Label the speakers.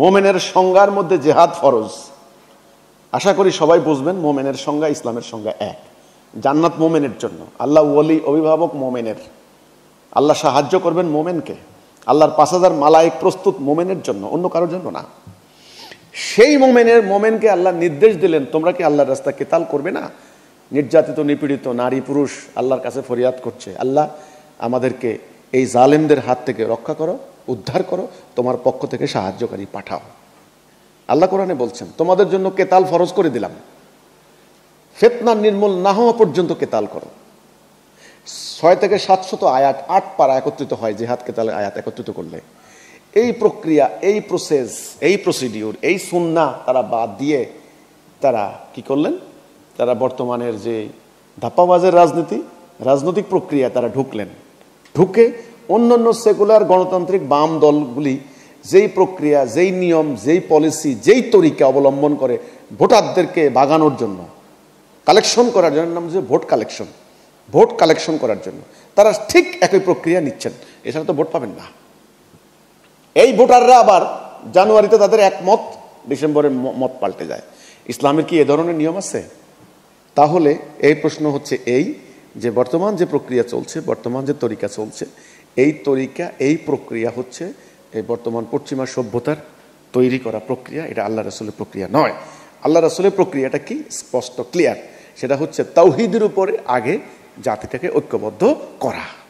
Speaker 1: মোমেনের সংজ্ঞার মধ্যে জেহাদ ফরজ আশা করি সবাই বুঝবেন মোমেনের সংজ্ঞা ইসলামের সংজ্ঞা এক জান্নাত মোমেনের জন্য আল্লাহ ওলি অভিভাবক মোমেনের আল্লাহ সাহায্য করবেন মোমেনকে আল্লাহর পাঁচ হাজার মালায়েক প্রস্তুত মোমেনের জন্য অন্য কারোর জন্য না সেই মোমেনের মোমেনকে আল্লাহ নির্দেশ দিলেন তোমরা কি আল্লাহর রাস্তা কেতাল করবে না নির্যাতিত নিপীড়িত নারী পুরুষ আল্লাহর কাছে ফরিয়াদ করছে আল্লাহ আমাদেরকে এই জালেমদের হাত থেকে রক্ষা করো উদ্ধার করো তোমার পক্ষ থেকে সাহায্যকারী পাঠাও আল্লাহ কোরআনে বলছেন তোমাদের জন্য কেতাল ফরজ করে দিলাম ফেতনা নির্মূল না হওয়া পর্যন্ত কেতাল করো ছয় থেকে সাতশত আয়াত আট পারা একত্রিত হয় জেহাদ কেতাল আয়াত একত্রিত করলে এই প্রক্রিয়া এই প্রসেস এই প্রসিডিউর এই সুন্না তারা বাদ দিয়ে তারা কি করলেন তারা বর্তমানের যে ধাপ্পাবাজের রাজনীতি রাজনৈতিক প্রক্রিয়া তারা ঢুকলেন ঢুকে অন্যান্য সেকুলার গণতান্ত্রিক বাম দলগুলি যেই প্রক্রিয়া যেই নিয়ম যেই পলিসি যেই তরিকা অবলম্বন করে ভোটারদেরকে বাগানোর জন্য কালেকশন করার জন্য নাম যে ভোট কালেকশন ভোট কালেকশন করার জন্য তারা ঠিক একই প্রক্রিয়া নিচ্ছেন এছাড়া তো ভোট পাবেন না এই ভোটাররা আবার জানুয়ারিতে তাদের একমত ডিসেম্বরে মত পাল্টে যায় ইসলামের কি এ ধরনের নিয়ম আছে তাহলে এই প্রশ্ন হচ্ছে এই যে বর্তমান যে প্রক্রিয়া চলছে বর্তমান যে তরিকা চলছে এই তরিকা এই প্রক্রিয়া হচ্ছে এই বর্তমান পশ্চিমা সভ্যতার তৈরি করা প্রক্রিয়া এটা আল্লাহ রসুলের প্রক্রিয়া নয় আল্লাহ রসুলের প্রক্রিয়াটা কি স্পষ্ট ক্লিয়ার সেটা হচ্ছে তাওহিদের উপরে আগে জাতিটাকে ঐক্যবদ্ধ করা